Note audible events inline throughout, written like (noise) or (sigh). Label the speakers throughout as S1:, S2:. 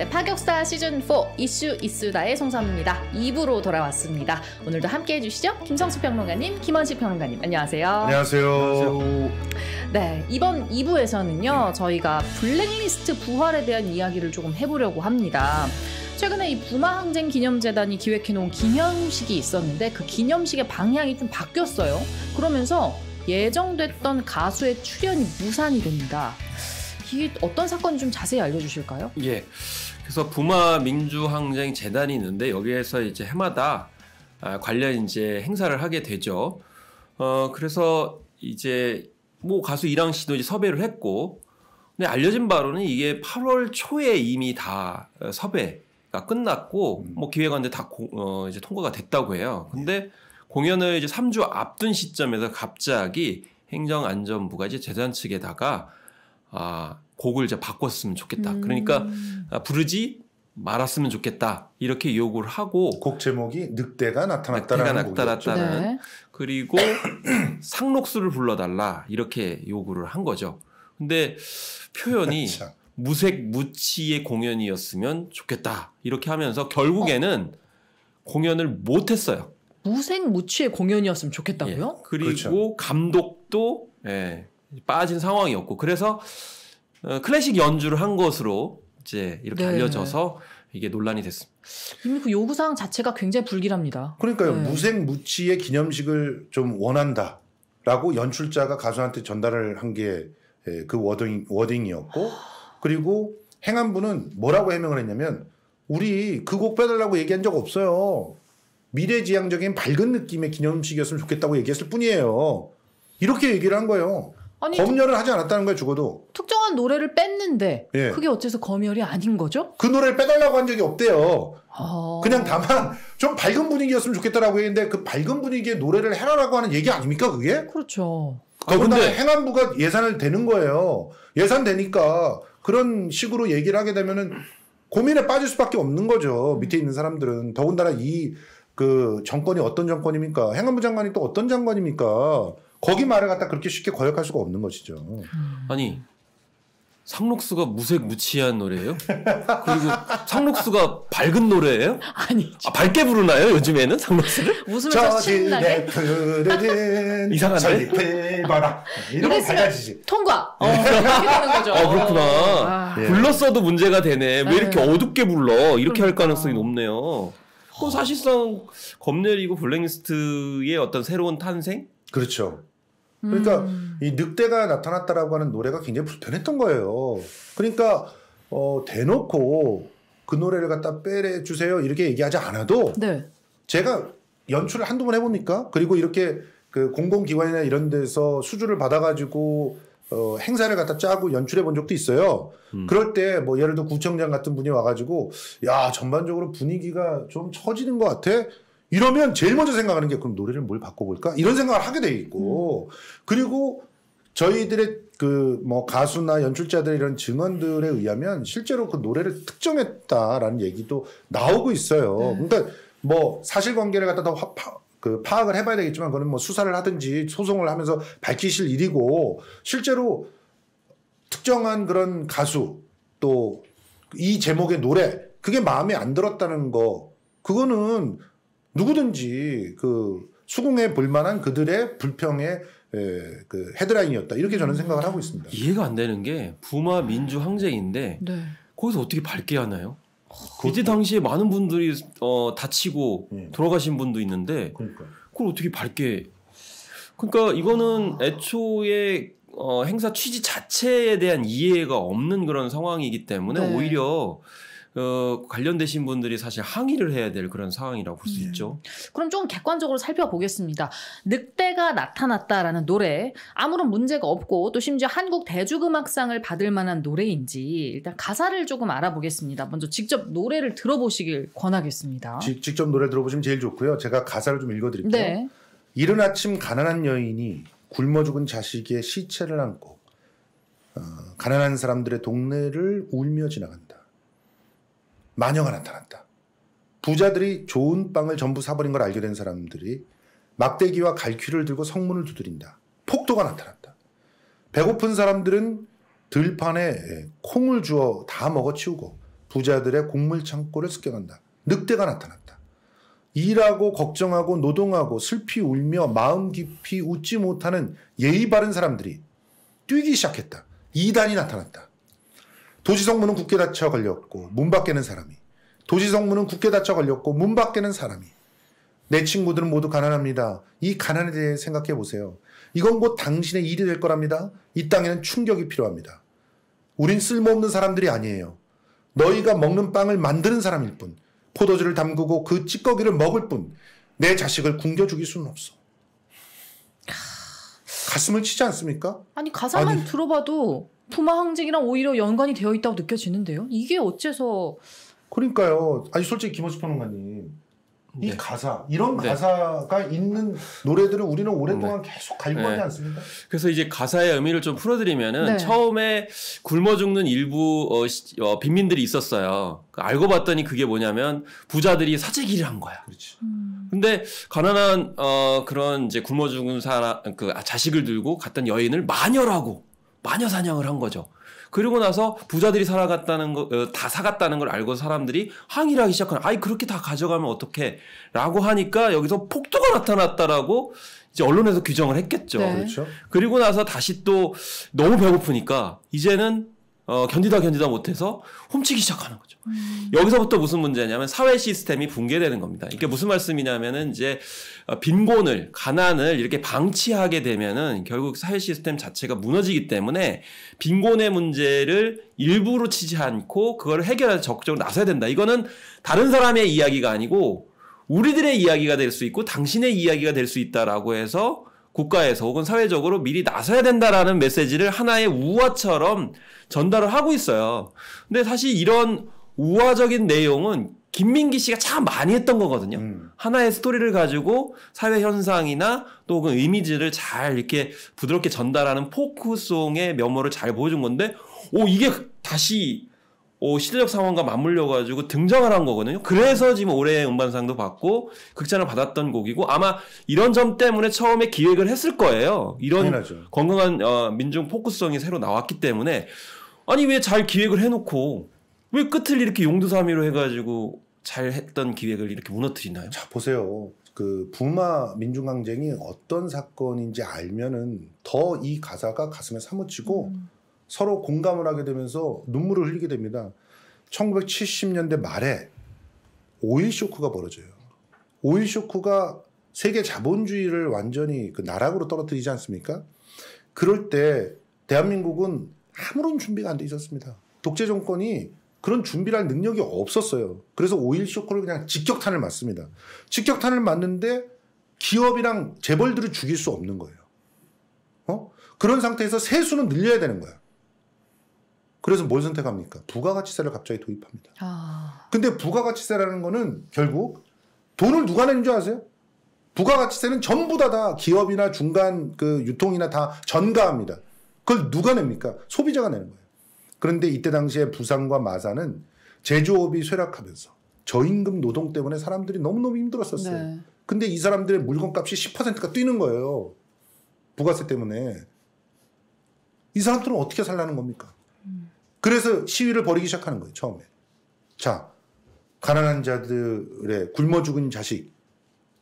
S1: 네, 파격사 시즌4 이슈 이슈다의 송삼입니다. 2부로 돌아왔습니다. 오늘도 함께 해주시죠. 김성수 평론가님, 김원식 평론가님, 안녕하세요.
S2: 안녕하세요.
S1: 네, 이번 2부에서는요, 저희가 블랙리스트 부활에 대한 이야기를 조금 해보려고 합니다. 최근에 이 부마항쟁 기념재단이 기획해놓은 기념식이 있었는데 그 기념식의 방향이 좀 바뀌었어요. 그러면서 예정됐던 가수의 출연이 무산이 됩니다. 이게 어떤 사건이 좀 자세히 알려주실까요?
S3: 예. 그래서 부마 민주항쟁 재단이 있는데 여기에서 이제 해마다 아, 관련 이제 행사를 하게 되죠. 어 그래서 이제 뭐 가수 이랑 씨도 이제 섭외를 했고 근데 알려진 바로는 이게 8월 초에 이미 다 어, 섭외가 끝났고 음. 뭐 기획안들 다 고, 어, 이제 통과가 됐다고 해요. 근데 공연을 이제 3주 앞둔 시점에서 갑자기 행정안전부가 이제 재단 측에다가 아 곡을 이제 바꿨으면 좋겠다. 음. 그러니까 아, 부르지 말았으면 좋겠다. 이렇게 요구를 하고 곡 제목이 늑대가 나타났다라는 늑대 나타났다는 네. 그리고 (clears throat) 상록수를 불러달라 이렇게 요구를 한 거죠. 근데 표현이 그렇죠. 무색 무치의 공연이었으면 좋겠다 이렇게 하면서 결국에는 어. 공연을 못했어요.
S1: 무색 무치의 공연이었으면 좋겠다고요? 예.
S3: 그리고 그렇죠. 감독도 예, 빠진 상황이었고 그래서 어, 클래식 연주를 한 것으로
S2: 이제 이렇게 네. 알려져서 이게 논란이 됐습니다.
S1: 이미 그 요구사항 자체가 굉장히 불길합니다. 그러니까요. 네.
S2: 무생무치의 기념식을 좀 원한다라고 연출자가 가수한테 전달을 한 게그 예, 워딩, 워딩이었고 그리고 행안부는 뭐라고 해명을 했냐면 우리 그 곡 빼달라고 얘기한 적 없어요. 미래지향적인 밝은 느낌의 기념식이었으면 좋겠다고 얘기했을 뿐이에요. 이렇게 얘기를 한 거예요. 아니, 검열을 하지 않았다는 거야 죽어도
S1: 특정한 노래를 뺐는데 예. 그게 어째서 검열이 아닌
S2: 거죠? 그 노래를 빼달라고 한 적이 없대요. 어... 그냥 다만 좀 밝은 분위기였으면 좋겠다라고 했는데 그 밝은 분위기에 노래를 해라라고 하는 얘기 아닙니까 그게? 그렇죠. 그러나 아, 그런데 행안부가 예산을 대는 거예요. 예산 되니까 그런 식으로 얘기를 하게 되면은 고민에 빠질 수밖에 없는 거죠. 밑에 있는 사람들은 더군다나 이 그 정권이 어떤 정권입니까? 행안부 장관이 또 어떤 장관입니까? 거기 말을 갖다 그렇게 쉽게 거역할 수가 없는 것이죠.
S3: 아니 상록수가 무색무취한 노래예요? 그리고 상록수가 밝은 노래예요? 아니 아, 밝게 부르나요 요즘에는 상록수를? 웃으면서 신나게
S2: 이상한데? 봐라
S3: 이러면 밝아지지
S1: 통과 어, 어 그렇구나 아. 예.
S3: 불렀어도 문제가 되네 왜 이렇게 네. 어둡게 불러 이렇게 할 그러니까. 가능성이 높네요 그건 사실상
S2: 검열이고 블랙리스트의 어떤 새로운 탄생? 그렇죠. 그러니까 음. 이 늑대가 나타났다라고 하는 노래가 굉장히 불편했던 거예요. 그러니까 어 대놓고 그 노래를 갖다 빼래 주세요 이렇게 얘기하지 않아도 네. 제가 연출을 한두 번 해보니까 그리고 이렇게 그 공공기관이나 이런 데서 수주를 받아가지고 어, 행사를 갖다 짜고 연출해 본 적도 있어요. 음. 그럴 때 뭐 예를 들어 구청장 같은 분이 와가지고 야 전반적으로 분위기가 좀 처지는 것 같아. 이러면 제일 먼저 생각하는 게 그럼 노래를 뭘 바꿔볼까? 이런 생각을 하게 돼 있고 음. 그리고 저희들의 그 뭐 가수나 연출자들 이런 증언들에 의하면 실제로 그 노래를 특정했다라는 얘기도 나오고 있어요. 네. 그러니까 뭐 사실관계를 갖다 더 화, 파, 그 파악을 해봐야 되겠지만 그거는 뭐 수사를 하든지 소송을 하면서 밝히실 일이고 실제로 특정한 그런 가수 또 이 제목의 노래 그게 마음에 안 들었다는 거 그거는 누구든지 그 수긍해 볼 만한 그들의 불평의 에, 그 헤드라인이었다 이렇게 저는 생각을 하고 있습니다.
S3: 이해가 안 되는 게 부마 민주 항쟁인데 네. 거기서 어떻게 밝게 하나요? 그... 때 당시에 많은 분들이 어, 다치고 네. 돌아가신 분도 있는데 그러니까. 그걸 어떻게 밝게? 그러니까 이거는 애초에 어, 행사 취지 자체에 대한 이해가 없는 그런 상황이기 때문에 네. 오히려 어, 관련되신 분들이 사실 항의를 해야 될 그런 상황이라고 볼수 음. 있죠.
S1: 그럼 좀 객관적으로 살펴보겠습니다. 늑대가 나타났다라는 노래 아무런 문제가 없고 또 심지어 한국 대중음악상을 받을 만한 노래인지 일단 가사를 조금 알아보겠습니다. 먼저 직접 노래를 들어보시길 권하겠습니다. 지,
S2: 직접 노래 들어보시면 제일 좋고요. 제가 가사를 좀 읽어드릴게요. 네. 이른 아침 가난한 여인이 굶어 죽은 자식의 시체를 안고 어, 가난한 사람들의 동네를 울며 지나간다. 마녀가 나타났다. 부자들이 좋은 빵을 전부 사버린 걸 알게 된 사람들이 막대기와 갈퀴를 들고 성문을 두드린다. 폭도가 나타났다. 배고픈 사람들은 들판에 예, 콩을 주어 다 먹어치우고 부자들의 곡물 창고를 습격한다. 늑대가 나타났다. 일하고 걱정하고 노동하고 슬피 울며 마음 깊이 웃지 못하는 예의 바른 사람들이 뛰기 시작했다. 이단이 나타났다. 도지성문은 굳게 닫혀 걸렸고 문 밖에는 사람이. 도지성문은 국회 닫혀 걸렸고 문 밖에는 사람이. 내 친구들은 모두 가난합니다. 이 가난에 대해 생각해 보세요. 이건 곧 당신의 일이 될 거랍니다. 이 땅에는 충격이 필요합니다. 우린 쓸모없는 사람들이 아니에요. 너희가 먹는 빵을 만드는 사람일 뿐, 포도주를 담그고 그 찌꺼기를 먹을 뿐, 내 자식을 굶겨 죽일 수는 없어. 가슴을 치지 않습니까?
S1: 아니 가사만 아니,
S2: 들어봐도
S1: 부마 항쟁이랑 오히려 연관이 되어 있다고 느껴지는데요. 이게
S2: 어째서 그러니까요. 아니 솔직히 김호수 평론가님 이 네. 가사 이런 네. 가사가 있는 노래들을 우리는 오랫동안 네. 계속 갈구하지 네. 않습니까? 그래서 이제
S3: 가사의 의미를 좀 풀어드리면은 네. 처음에 굶어 죽는 일부 어, 시, 어, 빈민들이 있었어요. 그러니까 알고 봤더니 그게 뭐냐면 부자들이 사재기를 한 거야. 그렇지. 음. 근데 가난한 어, 그런 이제 굶어 죽은 사람 그 자식을 들고 갔던 여인을 마녀라고 마녀 사냥을 한 거죠. 그리고 나서 부자들이 살아갔다는 거, 어, 다 사갔다는 걸 알고 사람들이 항의를 하기 시작하는, 아이, 그렇게 다 가져가면 어떡해. 라고 하니까 여기서 폭도가 나타났다라고 이제 언론에서 규정을 했겠죠. 네. 그렇죠. 그리고 나서 다시 또 너무 배고프니까 이제는 어, 견디다 견디다 못해서 훔치기 시작하는 거죠. 음. 여기서부터 무슨 문제냐면 사회 시스템이 붕괴되는 겁니다. 이게 무슨 말씀이냐면은 이제 어, 빈곤을 가난을 이렇게 방치하게 되면은 결국 사회 시스템 자체가 무너지기 때문에 빈곤의 문제를 일부러 치지 않고 그걸 해결하는 적극적으로 나서야 된다. 이거는 다른 사람의 이야기가 아니고 우리들의 이야기가 될 수 있고 당신의 이야기가 될 수 있다라고 해서 국가에서 혹은 사회적으로 미리 나서야 된다라는 메시지를 하나의 우화처럼 전달을 하고 있어요. 근데 사실 이런 우화적인 내용은 김민기 씨가 참 많이 했던 거거든요. 음. 하나의 스토리를 가지고 사회 현상이나 또 그 이미지를 잘 이렇게 부드럽게 전달하는 포크송의 면모를 잘 보여준 건데, 오, 이게 다시 어, 시대적 상황과 맞물려 가지고 등장을 한 거거든요. 그래서 지금 올해의 음반상도 받고 극찬을 받았던 곡이고 아마 이런 점 때문에 처음에 기획을 했을 거예요. 이런 당연하죠. 건강한 어, 민중 포크스성이 새로 나왔기 때문에 아니 왜 잘 기획을 해놓고 왜 끝을 이렇게 용두사미로 해가지고 잘 했던 기획을 이렇게 무너뜨리나요? 자
S2: 보세요. 그 부마 민중항쟁이 어떤 사건인지 알면은 더 이 가사가 가슴에 사무치고 음. 서로 공감을 하게 되면서 눈물을 흘리게 됩니다. 1970년대 말에 오일 쇼크가 벌어져요. 오일 쇼크가 세계 자본주의를 완전히 그 나락으로 떨어뜨리지 않습니까? 그럴 때 대한민국은 아무런 준비가 안 돼 있었습니다. 독재 정권이 그런 준비할 능력이 없었어요. 그래서 오일 쇼크를 그냥 직격탄을 맞습니다. 직격탄을 맞는데 기업이랑 재벌들을 죽일 수 없는 거예요. 어? 그런 상태에서 세수는 늘려야 되는 거야. 그래서 뭘 선택합니까? 부가가치세를 갑자기 도입합니다. 아... 근데 부가가치세라는 거는 결국 돈을 누가 내는 줄 아세요? 부가가치세는 전부 다, 다 기업이나 중간 그 유통이나 다 전가합니다. 그걸 누가 냅니까? 소비자가 내는 거예요. 그런데 이때 당시에 부산과 마산은 제조업이 쇠락하면서 저임금 노동 때문에 사람들이 너무너무 힘들었었어요. 네. 근데 이 사람들의 물건값이 10%가 뛰는 거예요. 부가세 때문에. 이 사람들은 어떻게 살라는 겁니까? 그래서 시위를 벌이기 시작하는 거예요, 처음에. 자, 가난한 자들의 굶어 죽은 자식.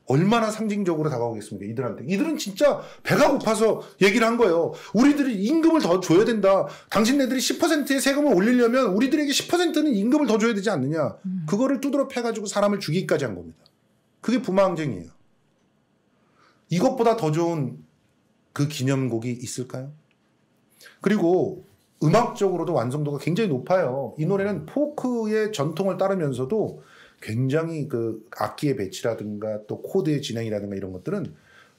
S2: 얼마나 상징적으로 다가오겠습니까, 이들한테. 이들은 진짜 배가 고파서 얘기를 한 거예요. 우리들이 임금을 더 줘야 된다. 당신네들이 10%의 세금을 올리려면 우리들에게 10%는 임금을 더 줘야 되지 않느냐. 그거를 뚜드러 패가지고 사람을 죽이기까지 한 겁니다. 그게 부마항쟁이에요. 이것보다 더 좋은 그 기념곡이 있을까요? 그리고 음악적으로도 완성도가 굉장히 높아요. 이 노래는 포크의 전통을 따르면서도 굉장히 그 악기의 배치라든가 또 코드의 진행이라든가 이런 것들은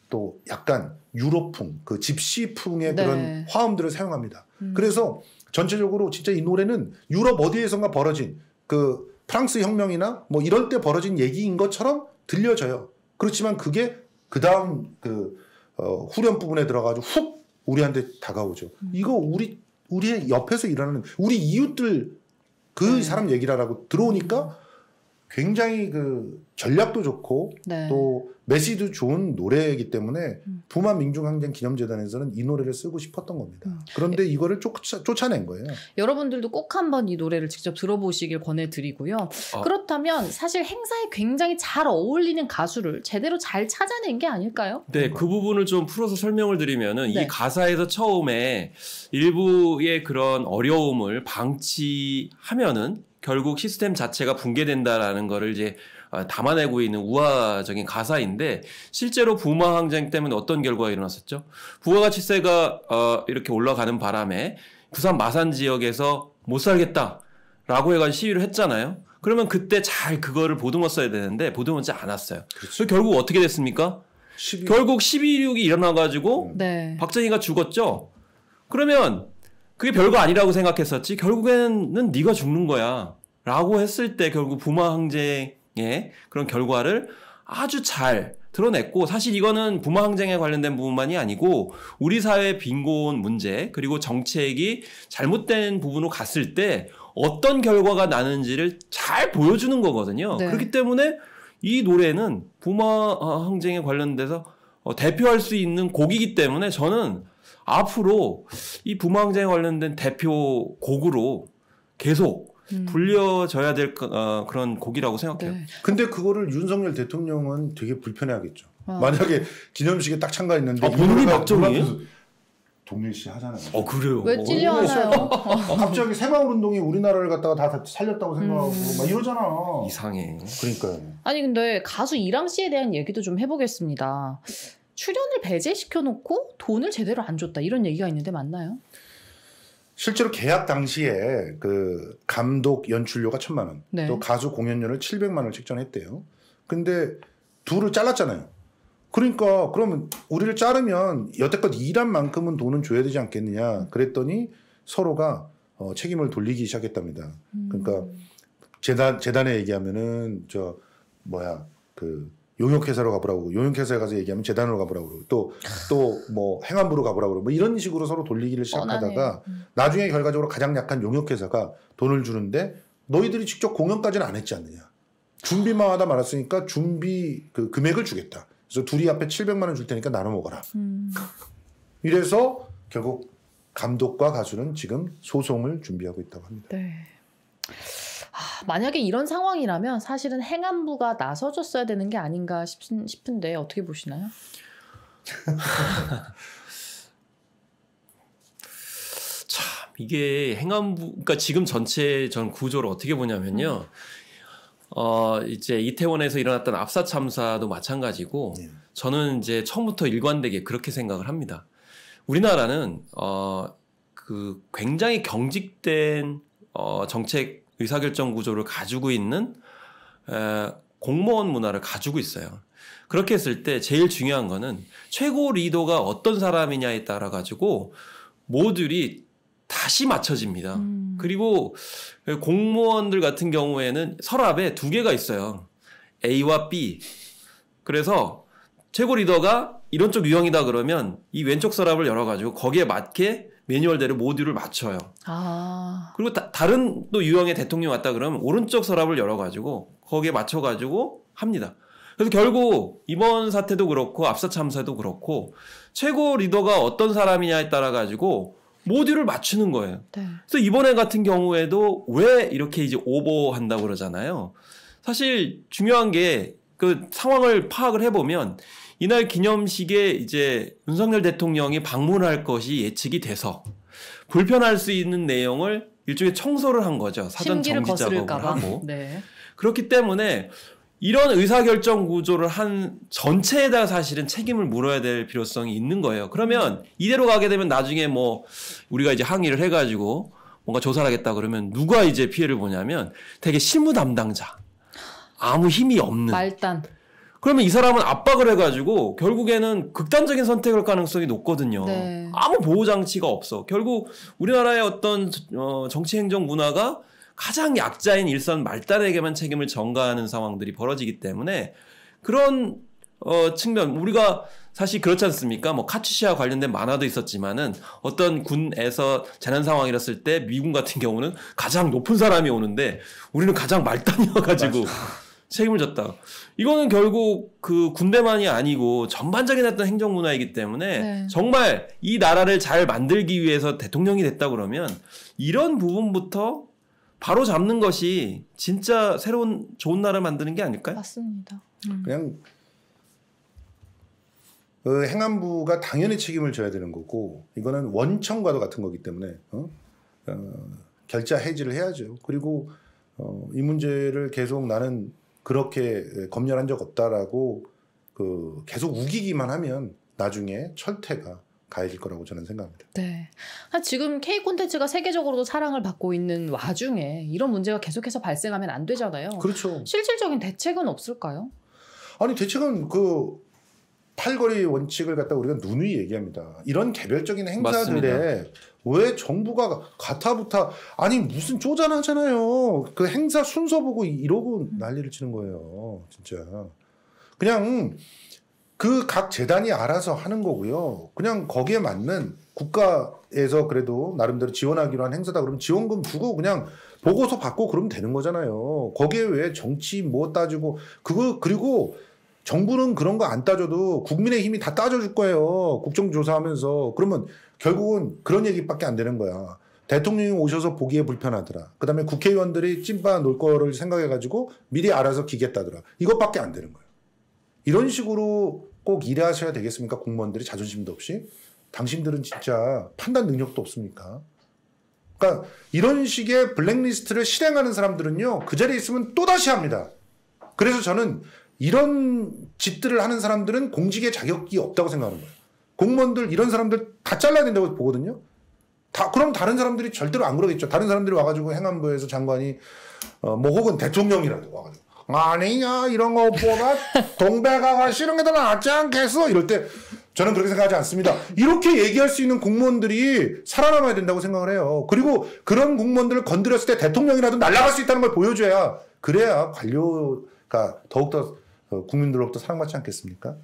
S2: 또 약간 유럽풍, 그 집시풍의 네. 그런 화음들을 사용합니다. 음. 그래서 전체적으로 진짜 이 노래는 유럽 어디에선가 벌어진 그 프랑스 혁명이나 뭐이럴때 벌어진 얘기인 것처럼 들려져요. 그렇지만 그게 그다음 그 어, 후렴 부분에 들어가지고 훅 우리한테 다가오죠. 음. 이거 우리 우리 옆에서 일하는 우리 이웃들 그 네. 사람 얘기를 하라고 들어오니까 굉장히 그 전략도 좋고 네. 또 메시도 좋은 노래이기 때문에 음. 부마 민중항쟁 기념재단에서는 이 노래를 쓰고 싶었던 겁니다. 음. 그런데 이거를 쫓아, 쫓아낸 거예요.
S1: 여러분들도 꼭 한번 이 노래를 직접 들어보시길
S3: 권해드리고요. 아.
S1: 그렇다면 사실 행사에 굉장히 잘 어울리는 가수를 제대로 잘 찾아낸 게 아닐까요?
S3: 네, 그 부분을 좀 풀어서 설명을 드리면은 네. 이 가사에서 처음에 일부의 그런 어려움을 방치하면은 결국 시스템 자체가 붕괴된다라는 거를 이제 아, 담아내고 있는 우화적인 가사인데 실제로 부마 항쟁 때문에 어떤 결과가 일어났었죠? 부가가치세가 어, 이렇게 올라가는 바람에 부산 마산 지역에서 못 살겠다라고 해가지고 시위를 했잖아요. 그러면 그때 잘 그거를 보듬었어야 되는데 보듬었지 않았어요. 그렇죠. 결국 어떻게 됐습니까? 12... 결국 12.6이 일어나가지고 네. 박정희가 죽었죠. 그러면 그게 별거 아니라고 생각했었지 결국에는 네가 죽는 거야 라고 했을 때 결국 부마 항쟁의 그런 결과를 아주 잘 드러냈고 사실 이거는 부마 항쟁에 관련된 부분만이 아니고 우리 사회 빈곤 문제 그리고 정책이 잘못된 부분으로 갔을 때 어떤 결과가 나는지를 잘 보여주는 거거든요. 네. 그렇기 때문에 이 노래는 부마 항쟁에 관련돼서 어, 대표할 수 있는 곡이기 때문에 저는 앞으로 이 부망쟁 관련된 대표 곡으로 계속 음. 불려져야 될 어, 그런 곡이라고 생각해요. 네.
S2: 근데 그거를 윤석열 대통령은 되게 불편해하겠죠. 아. 만약에 기념식에 딱 참가했는데 아, 본인이 박정희 동민 씨 하잖아요. 어 그래요. 왜 찔려하나요? 어, 갑자기 새마을운동이 우리나라를 갖다가 다 살렸다고 생각하고 음. 막 이러잖아.
S3: 이상해. 그러니까요.
S1: 아니 근데 가수 이랑 씨에 대한 얘기도 좀 해보겠습니다. 출연을 배제시켜 놓고 돈을 제대로 안 줬다 이런 얘기가 있는데 맞나요?
S2: 실제로 계약 당시에 그 감독 연출료가 천만 원, 네. 또 가수 공연료를 칠백만 원을 책정했대요. 근데 둘을 잘랐잖아요. 그러니까 그러면 우리를 자르면 여태껏 일한 만큼은 돈은 줘야 되지 않겠느냐. 그랬더니 서로가 어, 책임을 돌리기 시작했답니다. 그러니까 음. 그러니까 재단 재단에 얘기하면은 저 뭐야 그 용역회사로 가보라고 용역회사에 가서 얘기하면 재단으로 가보라고 그러고 또또 뭐 행안부로 가보라고 그러고 뭐 이런 식으로 서로 돌리기를 시작하다가 음. 나중에 결과적으로 가장 약한 용역회사가 돈을 주는데 너희들이 직접 공연까지는 안 했지 않느냐 준비만 하다 말았으니까 준비 그 금액을 주겠다 그래서 둘이 앞에 700만 원 줄 테니까 나눠 먹어라 음. 이래서 결국 감독과 가수는 지금 소송을 준비하고 있다고 합니다. 네.
S1: 아, 만약에 이런 상황이라면 사실은 행안부가 나서줬어야 되는 게 아닌가 싶은, 데 어떻게 보시나요?
S3: (laughs) 참 이게 행안부 그러니까 지금 전체 전 구조를 어떻게 보냐면요. 음. 어 이제 이태원에서 일어났던 압사 참사도 마찬가지고 네. 저는 이제 처음부터 일관되게 그렇게 생각을 합니다. 우리나라는 어 그 굉장히 경직된 어 정책 의사결정 구조를 가지고 있는 공무원 문화를 가지고 있어요. 그렇게 했을 때 제일 중요한 거는 최고 리더가 어떤 사람이냐에 따라 가지고 모듈이 다시 맞춰집니다. 음. 그리고 공무원들 같은 경우에는 서랍에 두 개가 있어요. A와 B. 그래서 최고 리더가 이런 쪽 유형이다 그러면 이 왼쪽 서랍을 열어가지고 거기에 맞게 매뉴얼대로 모듈을 맞춰요.
S1: 아.
S3: 그리고 다, 른또 유형의 대통령 왔다 그러면 오른쪽 서랍을 열어가지고 거기에 맞춰가지고 합니다. 그래서 결국 이번 사태도 그렇고 앞사 참사도 그렇고 최고 리더가 어떤 사람이냐에 따라 가지고 모듈을 맞추는 거예요. 네. 그래서 이번에 같은 경우에도 왜 이렇게 이제 오버한다고 그러잖아요. 사실 중요한 게 그 상황을 파악을 해보면 이날 기념식에 이제 윤석열 대통령이 방문할 것이 예측이 돼서 불편할 수 있는 내용을 일종의 청소를 한 거죠. 사전 정기 작업을 하고. 네. 그렇기 때문에 이런 의사결정 구조를 한 전체에다 사실은 책임을 물어야 될 필요성이 있는 거예요. 그러면 이대로 가게 되면 나중에 뭐 우리가 이제 항의를 해가지고 뭔가 조사를 하겠다 그러면 누가 이제 피해를 보냐면 되게 실무 담당자 아무 힘이 없는 말단 그러면 이 사람은 압박을 해가지고 결국에는 극단적인 선택을 가능성이 높거든요. 네. 아무 보호 장치가 없어. 결국 우리나라의 어떤 어, 정치 행정 문화가 가장 약자인 일선 말단에게만 책임을 전가하는 상황들이 벌어지기 때문에 그런 어, 측면 우리가 사실 그렇지 않습니까? 뭐카츠시아 관련된 만화도 있었지만은 어떤 군에서 재난 상황이었을 때 미군 같은 경우는 가장 높은 사람이 오는데 우리는 가장 말단이어가지고. 책임을 졌다. 이거는 결국 그 군대만이 아니고 전반적인 어떤 행정 문화이기 때문에 네. 정말 이 나라를 잘 만들기 위해서 대통령이 됐다 그러면 이런 부분부터 바로 잡는 것이 진짜 새로운 좋은 나라 만드는 게 아닐까요? 맞습니다. 음. 그냥
S2: 그 행안부가 당연히 책임을 져야 되는 거고 이거는 원청과도 같은 거기 때문에 어? 어 결자 해지를 해야죠. 그리고 어, 이 문제를 계속 나는 그렇게 예, 검열한 적 없다라고 그 계속 우기기만 하면 나중에 철퇴가 가해질 거라고 저는 생각합니다.
S1: 네. 아, 지금 K 콘텐츠가 세계적으로도 사랑을 받고 있는 와중에 이런 문제가 계속해서 발생하면 안 되잖아요. 그렇죠. 실질적인 대책은 없을까요?
S2: 아니 대책은 그 팔걸이 원칙을 갖다 우리가 누누이 얘기합니다. 이런 음. 개별적인 행사들에 맞습니다. 왜 정부가 가타부타 아니 무슨 쪼잔하잖아요. 그 행사 순서 보고 이러고 음. 난리를 치는 거예요. 진짜 그냥 그 각 재단이 알아서 하는 거고요. 그냥 거기에 맞는 국가에서 그래도 나름대로 지원하기로 한 행사다. 그러면 지원금 주고 그냥 보고서 받고 그러면 되는 거잖아요. 거기에 왜 정치 뭐 따지고 그거 그리고 정부는 그런 거 안 따져도 국민의 힘이 다 따져줄 거예요. 국정조사하면서. 그러면 결국은 그런 얘기밖에 안 되는 거야. 대통령이 오셔서 보기에 불편하더라. 그 다음에 국회의원들이 찐빠 놀 거를 생각해가지고 미리 알아서 기겠다더라. 이것밖에 안 되는 거예요. 이런 식으로 꼭 일하셔야 되겠습니까? 공무원들이 자존심도 없이. 당신들은 진짜 판단 능력도 없습니까? 그러니까 이런 식의 블랙리스트를 실행하는 사람들은요, 그 자리에 있으면 또다시 합니다. 그래서 저는 이런 짓들을 하는 사람들은 공직에 자격이 없다고 생각하는 거예요. 공무원들 이런 사람들 다 잘라야 된다고 보거든요. 다 그럼 다른 사람들이 절대로 안 그러겠죠. 다른 사람들이 와가지고 행안부에서 장관이 어, 뭐 혹은 대통령이라도 와가지고 아니야 이런 거보다 (laughs) 동백아가 싫은 게 더 낫지 않겠어 이럴 때 저는 그렇게 생각하지 않습니다. 이렇게 얘기할 수 있는 공무원들이 살아남아야 된다고 생각을 해요. 그리고 그런 공무원들을 건드렸을 때 대통령이라도 날아갈 수 있다는 걸 보여줘야 그래야 관료가 더욱더 어, 국민들로부터 사랑받지 않겠습니까?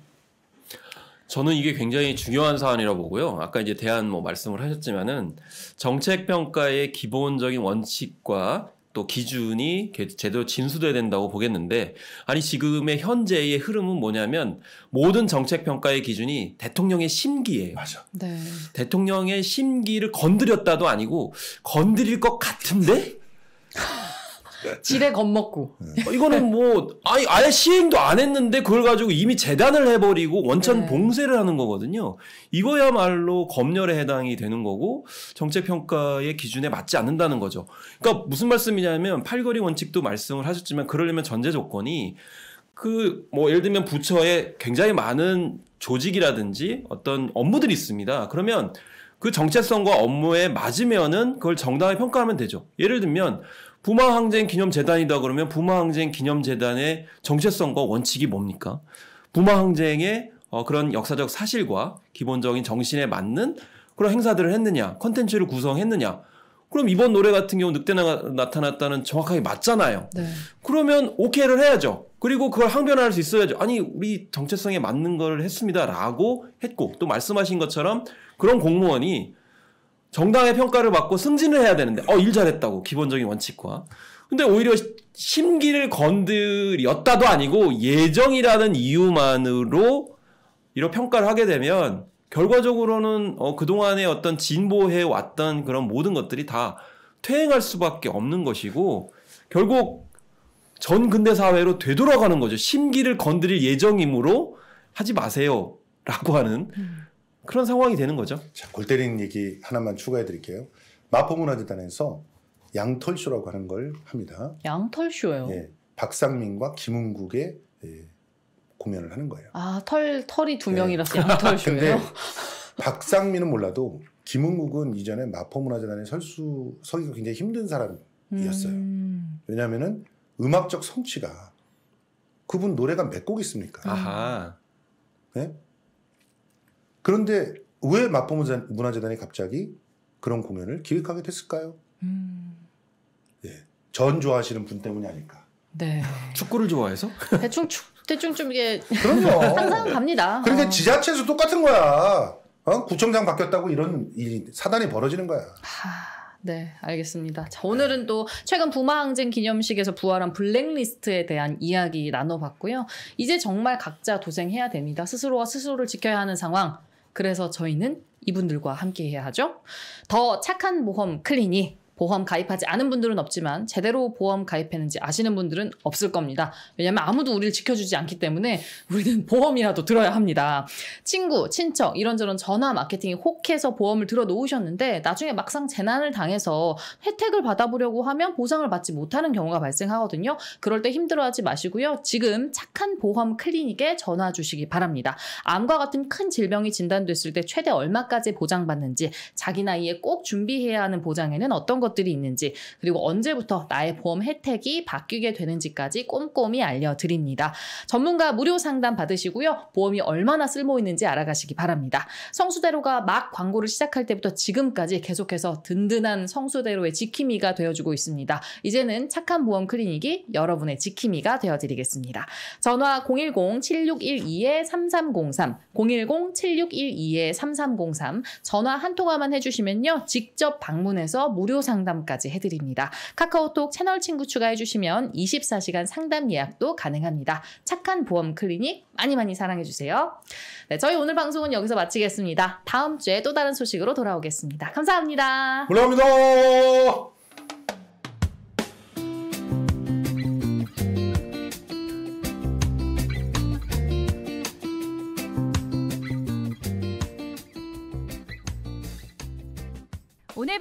S3: 저는 이게 굉장히 중요한 사안이라 고 보고요. 아까 이제 대한뭐 말씀을 하셨지만은 정책 평가의 기본적인 원칙과 또 기준이 제대로 진수돼야 된다고 보겠는데 아니 지금의 현재의 흐름은 뭐냐면 모든 정책 평가의 기준이 대통령의 심기예요. 맞아. 네. 대통령의 심기를 건드렸다도 아니고 건드릴 것 같은데 (laughs) 지레
S1: 겁먹고.
S3: 어, 이거는 뭐 아니 아예 시행도 안 했는데 그걸 가지고 이미 재단을 해버리고 원천 네. 봉쇄를 하는 거거든요. 이거야말로 검열에 해당이 되는 거고 정책 평가의 기준에 맞지 않는다는 거죠. 그러니까 무슨 말씀이냐면 팔거리 원칙도 말씀을 하셨지만 그러려면 전제 조건이 그 뭐 예를 들면 부처에 굉장히 많은 조직이라든지 어떤 업무들이 있습니다. 그러면 그 정체성과 업무에 맞으면은 그걸 정당하게 평가하면 되죠. 예를 들면 부마 항쟁 기념 재단이다 그러면 부마 항쟁 기념 재단의 정체성과 원칙이 뭡니까? 부마 항쟁의 어, 그런 역사적 사실과 기본적인 정신에 맞는 그런 행사들을 했느냐, 컨텐츠를 구성했느냐. 그럼 이번 노래 같은 경우 늑대나 나타났다는 정확하게 맞잖아요. 네. 그러면 오케이를 해야죠. 그리고 그걸 항변할 수 있어야죠. 아니 우리 정체성에 맞는 걸 했습니다라고 했고 또 말씀하신 것처럼 그런 공무원이 정당의 평가를 받고 승진을 해야 되는데 어 일 잘했다고 기본적인 원칙과 근데 오히려 심기를 건드렸다도 아니고 예정이라는 이유만으로 이런 평가를 하게 되면 결과적으로는 어, 그동안에 어떤 진보해 왔던 그런 모든 것들이 다 퇴행할 수밖에 없는 것이고 결국 전 근대 사회로 되돌아가는 거죠. 심기를 건드릴 예정이므로
S2: 하지 마세요라고 하는 음. 그런 상황이 되는 거죠. 자, 골 때리는 얘기 하나만 추가해 드릴게요. 마포문화재단에서 양털쇼라고 하는 걸 합니다. 양털쇼요? 예. 박상민과 김은국의 예, 공연을 하는 거예요.
S1: 아, 털, 털이 두 예. 명이라서 예. (laughs) 양털쇼예요? 근데
S2: 박상민은 몰라도 김은국은 이전에 마포문화재단의 설수, 서기가 굉장히 힘든
S3: 사람이었어요. 음.
S2: 왜냐면은 음악적 성취가 그분 노래가 몇 곡 있습니까?
S3: 아하.
S2: 네? 그런데 왜 마포문화재단이 갑자기 그런 공연을 기획하게 됐을까요? 음. 예, 전 좋아하시는 분 때문이 아닐까. 네. 축구를 좋아해서? (laughs) 대충
S1: 축, 대충 좀 이게. 그럼요. 항상 (laughs) 갑니다. 그러니까 어.
S2: 지자체에서 똑같은 거야. 어? 구청장 바뀌었다고 이런 이 사단이 벌어지는 거야.
S1: 네, 알겠습니다. 자, 오늘은 또 최근 부마항쟁 기념식에서 부활한 블랙리스트에 대한 이야기 나눠봤고요. 이제 정말 각자 도생해야 됩니다. 스스로와 스스로를 지켜야 하는 상황. 그래서 저희는 이분들과 함께 해야 하죠. 더 착한 모험 클리닉 보험 가입하지 않은 분들은 없지만 제대로 보험 가입했는지 아시는 분들은 없을 겁니다. 왜냐면 하 아무도 우리를 지켜주지 않기 때문에 우리는 (laughs) 보험이라도 들어야 합니다. 친구, 친척 이런저런 전화 마케팅이 혹해서 보험을 들어 놓으셨는데 나중에 막상 재난을 당해서 혜택을 받아보려고 하면 보상을 받지 못하는 경우가 발생하거든요. 그럴 때 힘들어하지 마시고요. 지금 착한 보험 클리닉에 전화 주시기 바랍니다. 암과 같은 큰 질병이 진단됐을 때 최대 얼마까지 보장받는지 자기 나이에 꼭 준비해야 하는 보장에는 어떤 것들이 있는지 그리고 언제부터 나의 보험 혜택이 바뀌게 되는지까지 꼼꼼히 알려드립니다. 전문가 무료 상담 받으시고요. 보험이 얼마나 쓸모 있는지 알아가시기 바랍니다. 성수대로가 막 광고를 시작할 때부터 지금까지 계속해서 든든한 성수대로의 지킴이가 되어주고 있습니다. 이제는 착한 보험 클리닉이 여러분의 지킴이가 되어드리겠습니다. 전화 010-7612-3303, 010-7612-3303 전화 한 통화만 해주시면요. 직접 방문해서 무료 상담 상담까지 해드립니다. 카카오톡 채널 친구 추가해주시면 24시간 상담 예약도 가능합니다. 착한 보험 클리닉 많이 많이 사랑해주세요. 네, 저희 오늘 방송은 여기서 마치겠습니다. 다음 주에 또 다른 소식으로 돌아오겠습니다. 감사합니다.
S2: 감사합니다.